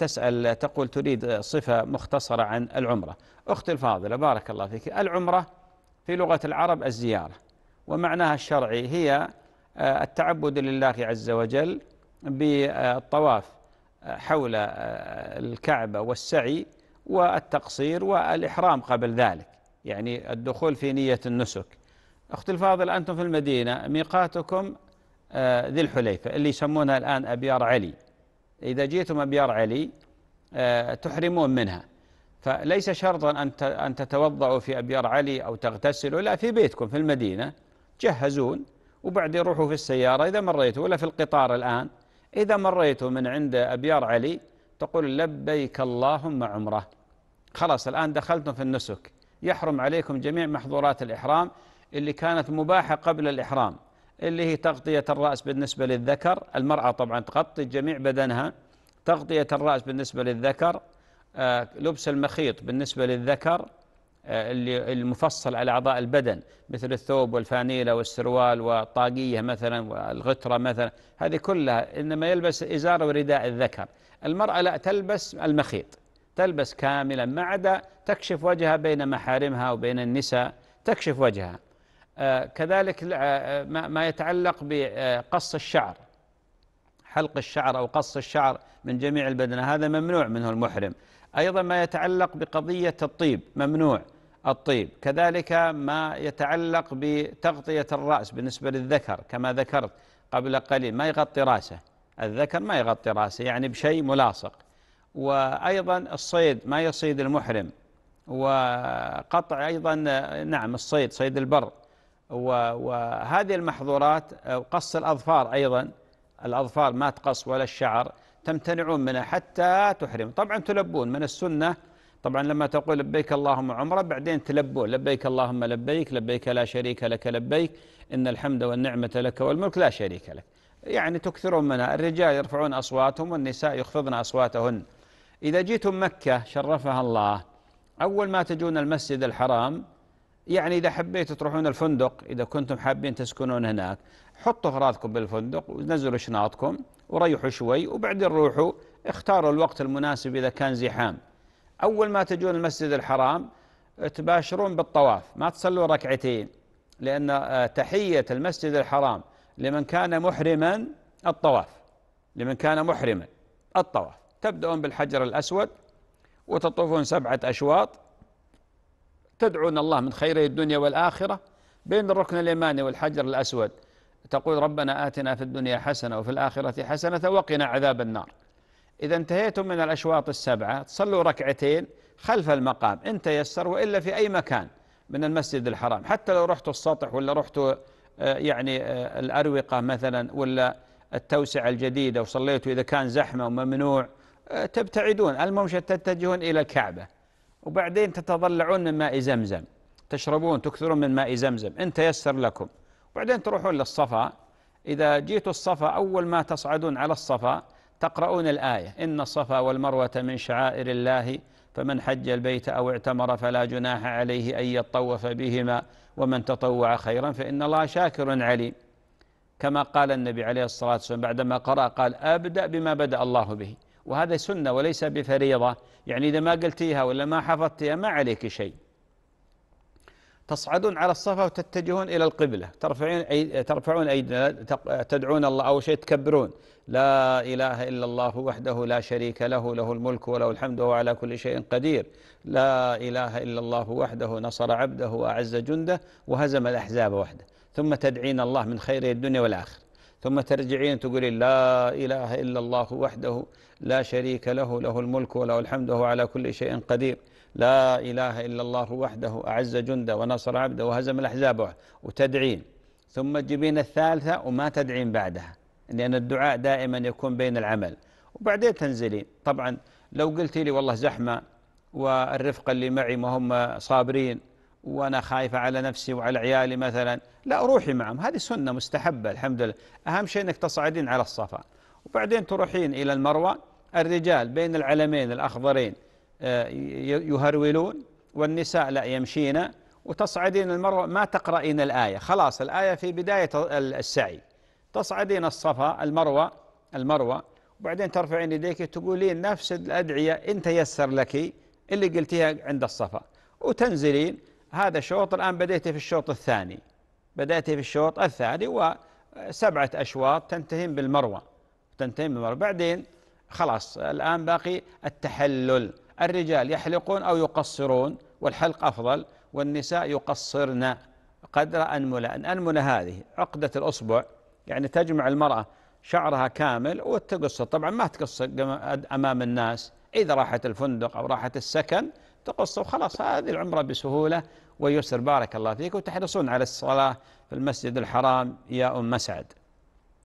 تسأل تقول تريد صفة مختصرة عن العمرة أختي الفاضلة بارك الله فيك العمرة في لغة العرب الزيارة ومعناها الشرعي هي آه، التعبد لله عز وجل بالطواف آه، حول آه، الكعبة والسعي والتقصير والإحرام قبل ذلك يعني الدخول في نية النسك أختي الفاضل أنتم في المدينة ميقاتكم ذي الحليفة اللي يسمونها الآن أبيار علي إذا جئتم أبيار علي آه، تحرمون منها فليس شرطا أن أن تتوضأوا في أبيار علي أو تغتسلوا لا في بيتكم في المدينة جهزون وبعدين روحوا في السيارة إذا مريتوا ولا في القطار الآن إذا مريتوا من عند أبيار علي تقول لبيك اللهم عمره خلاص الآن دخلتم في النسك يحرم عليكم جميع محظورات الإحرام اللي كانت مباحة قبل الإحرام اللي هي تغطية الرأس بالنسبة للذكر المرأة طبعا تغطي جميع بدنها تغطية الرأس بالنسبة للذكر آه، لبس المخيط بالنسبة للذكر آه، اللي المفصل على أعضاء البدن مثل الثوب والفانيلة والسروال والطاقية مثلا والغترة مثلا هذه كلها إنما يلبس إزار ورداء الذكر المرأة لا تلبس المخيط تلبس كاملا ما عدا تكشف وجهها بين محارمها وبين النساء تكشف وجهها آه، كذلك آه، آه، ما يتعلق بقص الشعر حلق الشعر أو قص الشعر من جميع البدنة هذا ممنوع منه المحرم أيضا ما يتعلق بقضية الطيب ممنوع الطيب كذلك ما يتعلق بتغطية الرأس بالنسبة للذكر كما ذكرت قبل قليل ما يغطي راسه الذكر ما يغطي راسه يعني بشيء ملاصق وأيضا الصيد ما يصيد المحرم وقطع أيضا نعم الصيد صيد البر وهذه المحظورات آه، قص الأظفار أيضا الأظفار ما تقص ولا الشعر تمتنعون منها حتى تحرم طبعا تلبون من السنة طبعا لما تقول لبيك اللهم عمرة بعدين تلبون لبيك اللهم لبيك لبيك لا شريك لك لبيك إن الحمد والنعمة لك والملك لا شريك لك يعني تكثرون منها الرجال يرفعون أصواتهم والنساء يخفضن أصواتهن إذا جيتم مكة شرفها الله أول ما تجون المسجد الحرام يعني إذا حبيتوا تروحون الفندق إذا كنتم حابين تسكنون هناك حطوا أغراضكم بالفندق ونزلوا شناطكم وريحوا شوي وبعدين روحوا اختاروا الوقت المناسب إذا كان زحام أول ما تجون المسجد الحرام آه، تباشرون بالطواف ما تصلوا ركعتين لأن آه، تحية المسجد الحرام لمن كان محرما الطواف لمن كان محرما الطواف تبدأون بالحجر الأسود وتطوفون سبعة أشواط تدعون الله من خيره الدنيا والآخرة بين الركن اليماني والحجر الأسود تقول ربنا آتنا في الدنيا حسنة وفي الآخرة حسنة وقنا عذاب النار إذا انتهيتم من الأشواط السبعة تصلوا ركعتين خلف المقام إن تيسر وإلا في أي مكان من المسجد الحرام حتى لو رحتوا السطح ولا رحتوا آه، يعني آه، الأروقة مثلا ولا التوسعة الجديدة وصليتوا إذا كان زحمة وممنوع آه، تبتعدون المهم تتجهون إلى الكعبة وبعدين تتضلعون من ماء زمزم تشربون تكثرون من ماء زمزم إن تيسر لكم وبعدين تروحون للصفا إذا جيتوا الصفا أول ما تصعدون على الصفا تقرؤون الآية إن الصفا والمروة من شعائر الله فمن حج البيت أو اعتمر فلا جناح عليه أن يطوف بهما ومن تطوع خيرا فإن الله شاكر عليم كما قال النبي عليه الصلاة والسلام بعدما قرأ قال أبدأ بما بدأ الله به وهذا سنة وليس بفريضة يعني إذا ما قلتيها ولا ما حفظتيها ما عليك شيء تصعدون على الصفا وتتجهون إلى القبلة ترفعون أي ترفعون أيدنا تدعون الله أو شيء تكبرون لا إله إلا الله وحده لا شريك له له الملك وله الحمد وهو على كل شيء قدير لا إله إلا الله وحده نصر عبده وأعز جنده وهزم الأحزاب وحده ثم تدعين الله من خير الدنيا والآخرة ثم ترجعين تقولين لا إله إلا الله وحده لا شريك له له الملك وله الحمد وهو على كل شيء قدير لا إله إلا الله وحده أعز جنده ونصر عبده وهزم الأحزاب وتدعين ثم تجيبين الثالثة وما تدعين بعدها لأن الدعاء دائما يكون بين العمل وبعدين تنزلين طبعا لو قلتي لي والله زحمة والرفقة اللي معي ما هم صابرين وأنا خايفة على نفسي وعلى عيالي مثلا لا روحي معهم هذه سنة مستحبة الحمد لله أهم شيء أنك تصعدين على الصفا وبعدين تروحين إلى المروة الرجال بين العلمين الأخضرين آه، يهرولون والنساء لا يمشين وتصعدين المروة ما تقرأين الآية خلاص الآية في بداية السعي تصعدين الصفا المروة المروة وبعدين ترفعين يديك تقولين نفس الأدعية إن تيسر لك اللي قلتيها عند الصفا وتنزلين هذا شوط الآن بديت في الشوط الثاني بدأت في الشوط الثاني وسبعة أشواط تنتهين بالمروة تنتهين بالمروة بعدين خلاص الآن باقي التحلل الرجال يحلقون أو يقصرون والحلق أفضل والنساء يقصرن قدر أنملة الأنملة هذه عقدة الأصبع يعني تجمع المرأة شعرها كامل وتقصه طبعا ما تقصه أمام الناس إذا راحت الفندق أو راحت السكن تقصه خلاص هذه العمرة بسهولة ويسر بارك الله فيك وتحرصون على الصلاة في المسجد الحرام يا أم سعد